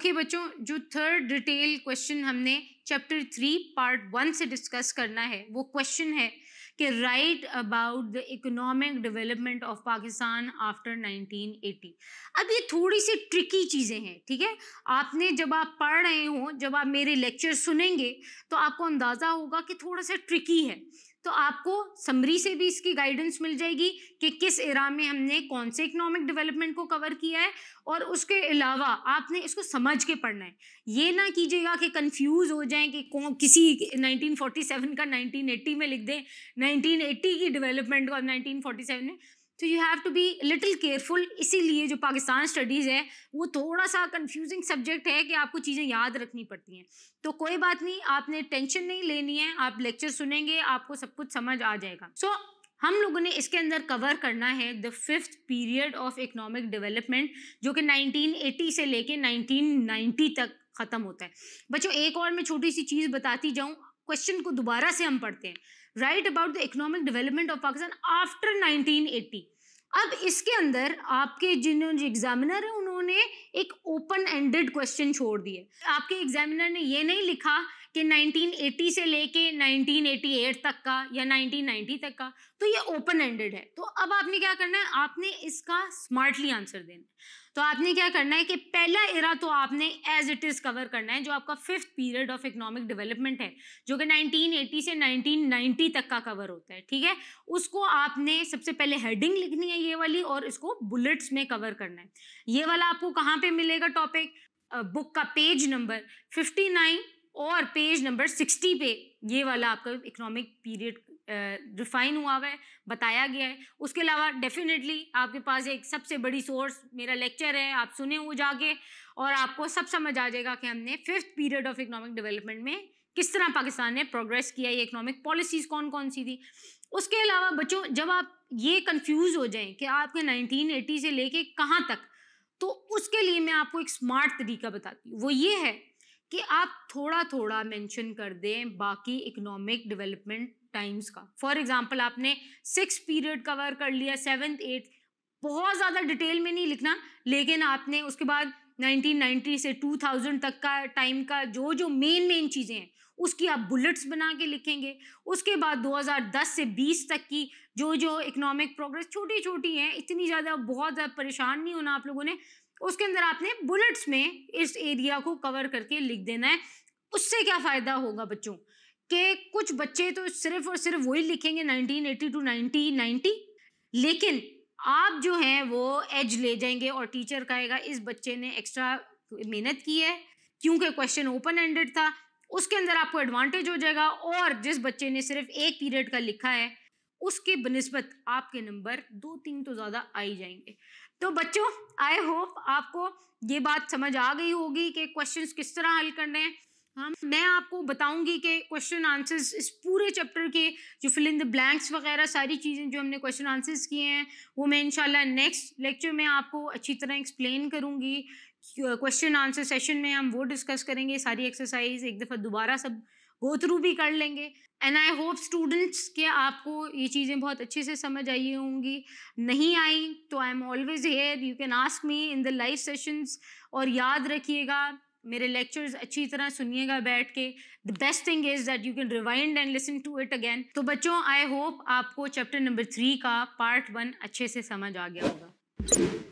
okay okay, बच्चों जो third detail question हमने चैप्टर थ्री पार्ट वन से डिस्कस करना है वो क्वेश्चन है कि write about the economic development of Pakistan after 1980 अब ये थोड़ी सी ट्रिकी चीज़ें हैं ठीक है आपने जब आप पढ़ रहे हो जब आप मेरे लेक्चर सुनेंगे तो आपको अंदाज़ा होगा कि थोड़ा सा ट्रिकी है तो आपको समरी से भी इसकी गाइडेंस मिल जाएगी कि किस इरा में हमने कौन से इकोनॉमिक डेवलपमेंट को कवर किया है और उसके अलावा आपने इसको समझ के पढ़ना है ये ना कीजिएगा कि कंफ्यूज हो जाएं कि कौन किसी 1947 का 1980 में लिख दें 1980 की डेवलपमेंट को 1947 में तो you have to be little careful इसीलिए जो पाकिस्तान स्टडीज़ है वो थोड़ा सा कंफ्यूजिंग सब्जेक्ट है कि आपको चीज़ें याद रखनी पड़ती हैं तो कोई बात नहीं आपने टेंशन नहीं लेनी है आप लेक्चर सुनेंगे आपको सब कुछ समझ आ जाएगा सो so, हम लोगों ने इसके अंदर कवर करना है the fifth period of economic development जो कि 1980 से लेके 1990 तक ख़त्म होता है बच्चों एक और मैं छोटी सी चीज़ बताती जाऊं क्वेश्चन को दोबारा से हम पढ़ते हैं write about the economic development of Pakistan after 1980 अब इसके अंदर आपके जिन एग्जामिनर हैं उन्होंने एक ओपन एंडेड क्वेश्चन छोड़ दिए आपके एग्जामिनर ने ये नहीं लिखा कि 1980 से लेके 1988 तक का या 1990 तक का तो ये ओपन एंडेड है तो अब आपने क्या करना है आपने इसका स्मार्टली आंसर देना है तो आपने क्या करना है कि पहला इरा तो आपने एज इट इज़ कवर करना है जो आपका fifth period of economic development है जो कि 1980 से 1990 तक का कवर होता है ठीक है उसको आपने सबसे पहले हेडिंग लिखनी है ये वाली और इसको बुलेट्स में कवर करना है ये वाला आपको कहाँ पे मिलेगा टॉपिक बुक का पेज नंबर फिफ्टी और पेज नंबर सिक्सटी पे ये वाला आपका इकोनॉमिक पीरियड रिफाइन हुआ हुआ है बताया गया है उसके अलावा डेफिनेटली आपके पास एक सबसे बड़ी सोर्स मेरा लेक्चर है आप सुने हो जाके और आपको सब समझ आ जाएगा कि हमने fifth period of economic development में किस तरह पाकिस्तान ने प्रोग्रेस किया ये इकोनॉमिक पॉलिसीज़ कौन कौन सी थी उसके अलावा बच्चों जब आप ये कन्फ्यूज़ हो जाएँ कि आपके नाइनटीन से लेके कहाँ तक तो उसके लिए मैं आपको एक स्मार्ट तरीका बताती हूँ वो ये है कि आप थोड़ा थोड़ा मेंशन कर दें बाकी इकोनॉमिक डेवलपमेंट टाइम्स का फॉर एग्जाम्पल आपने सिक्स पीरियड कवर कर लिया सेवन्थ एट्थ बहुत ज़्यादा डिटेल में नहीं लिखना लेकिन आपने उसके बाद 1990 से 2000 तक का टाइम का जो जो मेन मेन चीज़ें हैं उसकी आप बुलेट्स बना के लिखेंगे उसके बाद 2010 से 20 तक की जो जो इकोनॉमिक प्रोग्रेस छोटी छोटी हैं इतनी ज़्यादा बहुत ज़्यादा परेशान नहीं होना आप लोगों ने उसके अंदर आपने बुलेट्स में इस एरिया को कवर करके लिख देना है उससे क्या फ़ायदा होगा बच्चों कि कुछ बच्चे तो सिर्फ और सिर्फ वही लिखेंगे 1980 टू 1990 लेकिन आप जो हैं वो एज ले जाएंगे और टीचर कहेगा इस बच्चे ने एक्स्ट्रा मेहनत की है क्योंकि क्वेश्चन ओपन एंडेड था उसके अंदर आपको एडवांटेज हो जाएगा और जिस बच्चे ने सिर्फ एक पीरियड का लिखा है उसके बनस्बत आपके नंबर दो तीन तो ज़्यादा आ ही जाएंगे तो बच्चों आई होप आपको ये बात समझ आ गई होगी कि क्वेश्चंस किस तरह हल करने हैं हम हाँ, मैं आपको बताऊंगी कि क्वेश्चन आंसर्स इस पूरे चैप्टर के जो फिल इन द ब्लैंक्स वगैरह सारी चीज़ें जो हमने क्वेश्चन आंसर्स किए हैं वो मैं इंशाल्लाह नेक्स्ट लेक्चर में आपको अच्छी तरह एक्सप्लेन करूंगी क्वेश्चन आंसर सेशन में हम वो डिस्कस करेंगे सारी एक्सरसाइज एक दफ़ा दोबारा सब गो थ्रू भी कर लेंगे एंड आई होप स्टूडेंट्स के आपको ये चीज़ें बहुत अच्छे से समझ आई होंगी नहीं आई तो I am always here you can ask me in the live sessions और याद रखिएगा मेरे लेक्चर्स अच्छी तरह सुनिएगा बैठ के the best thing is that you can rewind and listen to it again तो बच्चों आई होप आपको चैप्टर नंबर थ्री का पार्ट वन अच्छे से समझ आ गया होगा